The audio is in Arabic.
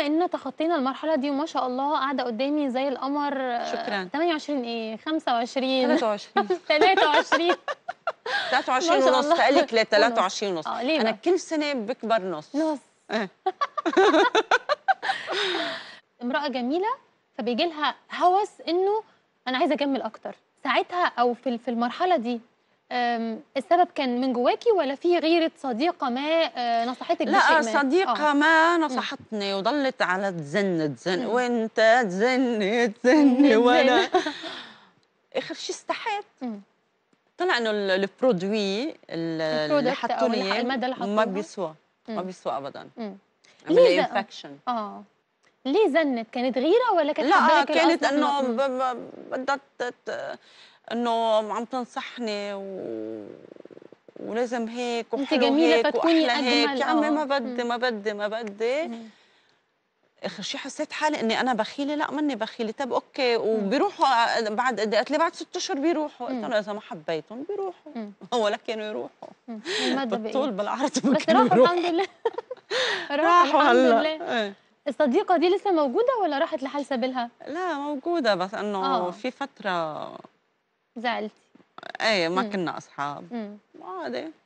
إننا تخطينا المرحلة دي وما شاء الله قاعدة قدامي زي القمر شكرا 28 آه، إيه 25 23 23 23 ونص تقلك ليه 23 ونص آه ليه أنا كل سنة بكبر نص نص إيه. امرأة جميلة فبيجي لها هوس إنه أنا عايزة أكمل أكتر ساعتها أو في المرحلة دي السبب كان من جواكي ولا في غيرة صديقة ما أه، نصحتك لا صديقة آه. ما, ما نصحتني وظلت على تزن تزن وانت تزن تزن وانا اخر شيء استحيت طلع انه البرودوي اللي حطوا لي ما بيسوى ما بيسوى ابدا عمل انفكشن اه ليه زنت كانت غيره ولا كانت لا كانت انه بدها انه عم تنصحني و... ولازم هيك وحلو انت جميله هيك فتكوني اجمل يا يعني عمي آه. ما بدي ما بدي ما بدي اخر شيء حسيت حالي اني انا بخيله لا ماني بخيله طب اوكي وبيروحوا بعد قد إيه؟ قالت لي بعد ست اشهر بيروحوا قلت له اذا ما حبيتهم بيروحوا ولا كانوا يروحوا بالطول بالعرض بس راحوا الحمد لله راحوا الحمد لله الصديقه دي لسه موجوده ولا راحت لحال سبيلها لا موجوده بس انه آه. في فتره زعلتي ايه ما كنا اصحاب عادي